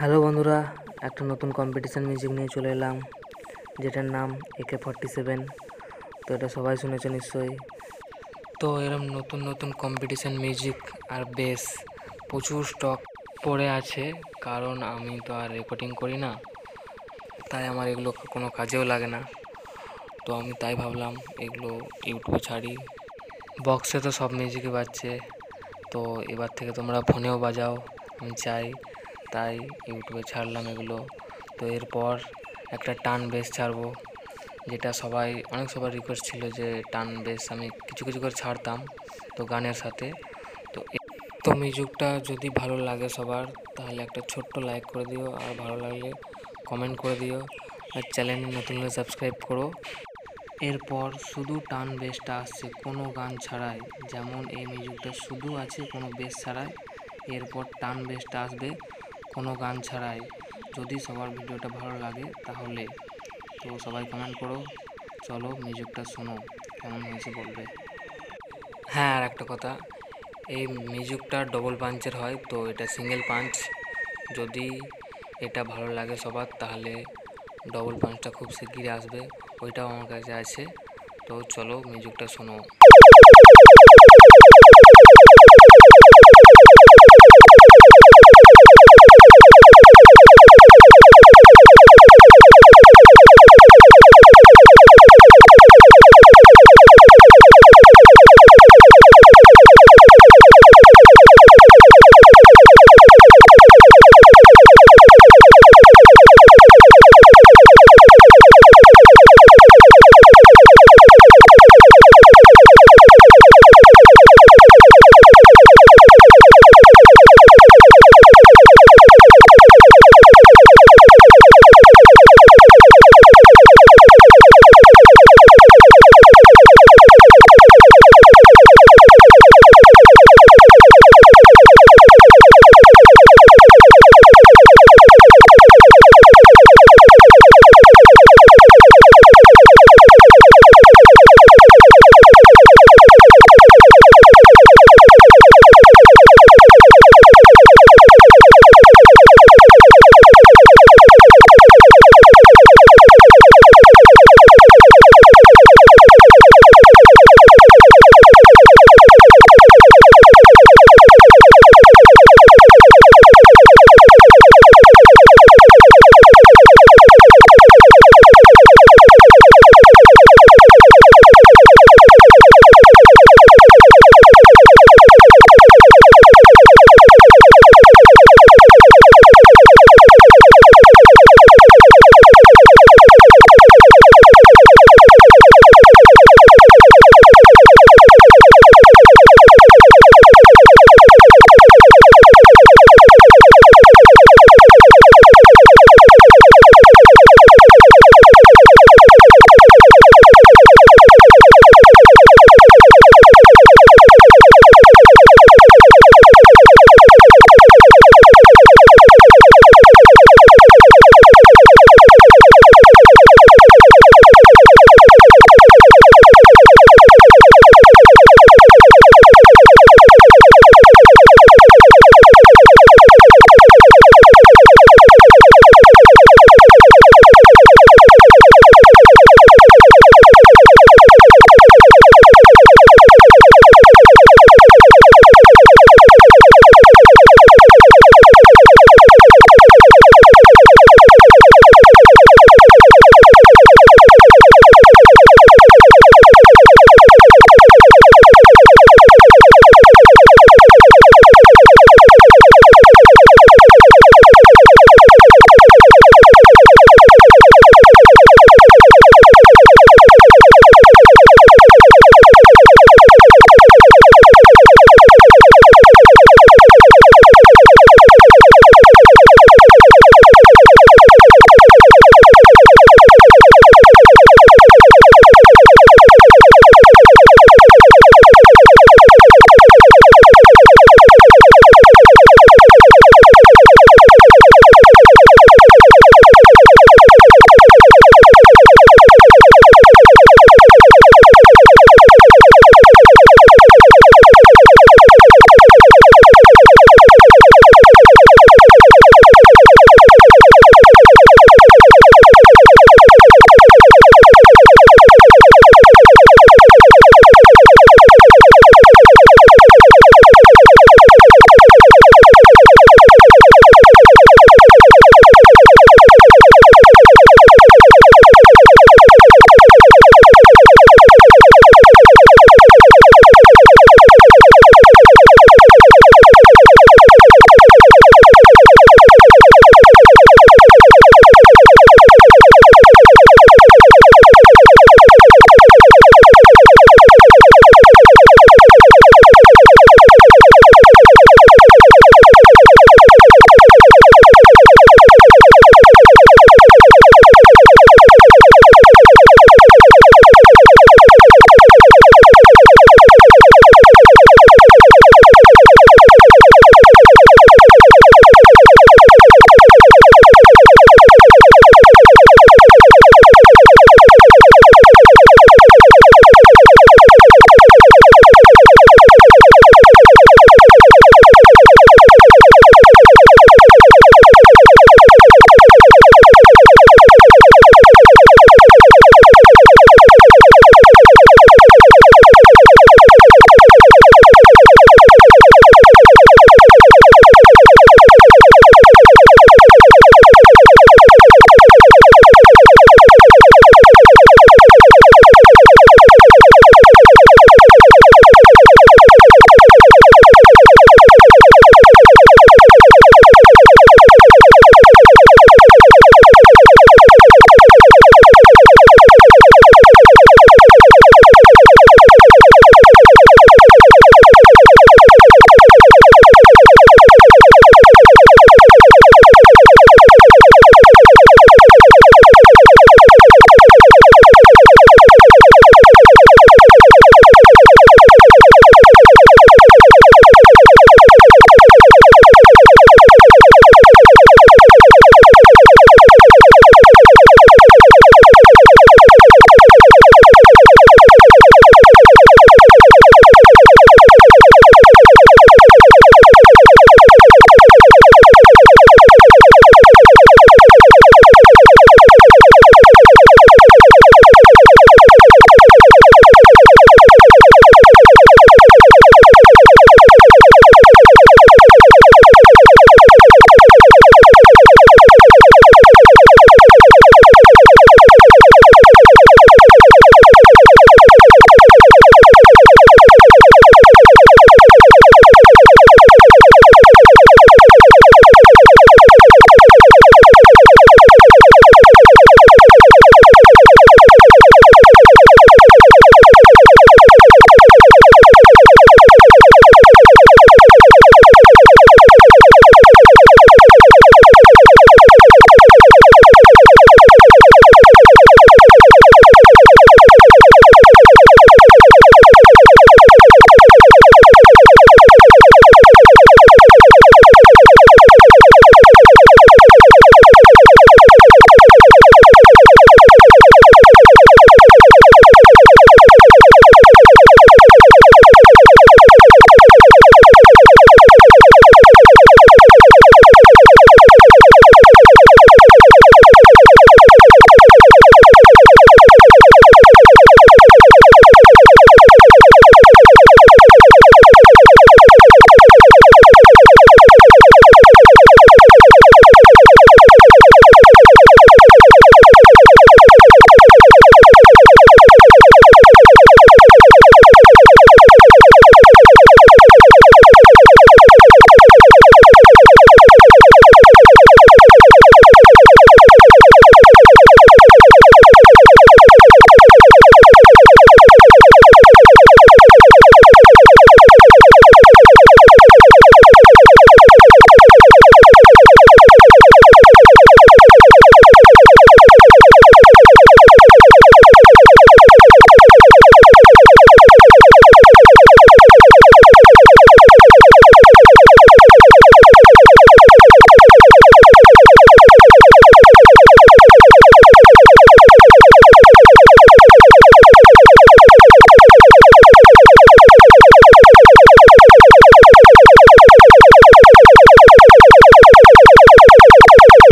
hello বন্ধুরা একটা নতুন কম্পিটিশান মিউজিক নিয়ে চলে এলাম যেটার নাম একে ফর্টি সেভেন তো এটা সবাই শুনেছ নিশ্চয়ই তো এরম নতুন নতুন কম্পিটিশান মিউজিক আর বেস প্রচুর স্টক পড়ে আছে কারণ আমি তো আর রেকর্ডিং করি না তাই আমার এগুলো কোনো কাজেও লাগে না তো আমি তাই ভাবলাম এগুলো ইউটিউবে ছাড়ি বক্সে তো সব মিউজিকই বাজছে তো এবার থেকে তোমরা ফোনেও বাজাও আমি চাই তাই ইউটিউবে ছাড়লাম এগুলো তো এরপর একটা টান বেস ছাড়বো যেটা সবাই অনেক সবার রিকোয়েস্ট ছিল যে টান বেস আমি কিছু কিছু করে ছাড়তাম তো গানের সাথে তো তো মিউজিকটা যদি ভালো লাগে সবার তাহলে একটা ছোট্ট লাইক করে দিও আর ভালো লাগলে কমেন্ট করে দিও আর চ্যানেল নতুন হলে সাবস্ক্রাইব করো এরপর শুধু টান বেসটা আসছে কোনো গান ছাড়াই যেমন এই মিউজিকটা শুধু আছে কোনো বেস ছাড়াই এরপর টান বেসটা আসবে কোনো গান ছাড়াই যদি সবার ভিডিওটা ভালো লাগে তাহলে তো সবাই কমেন্ট করো চলো মিউজিকটা শোনো কেমন হয়েছে বলবে হ্যাঁ আর একটা কথা এই মিউজিকটা ডবল পাঞ্চের হয় তো এটা সিঙ্গেল পাঞ্চ যদি এটা ভালো লাগে সবার তাহলে ডবল পাঞ্চটা খুব শিগগিরই আসবে ওইটাও আমার কাছে আছে তো চলো মিউজিকটা শোনো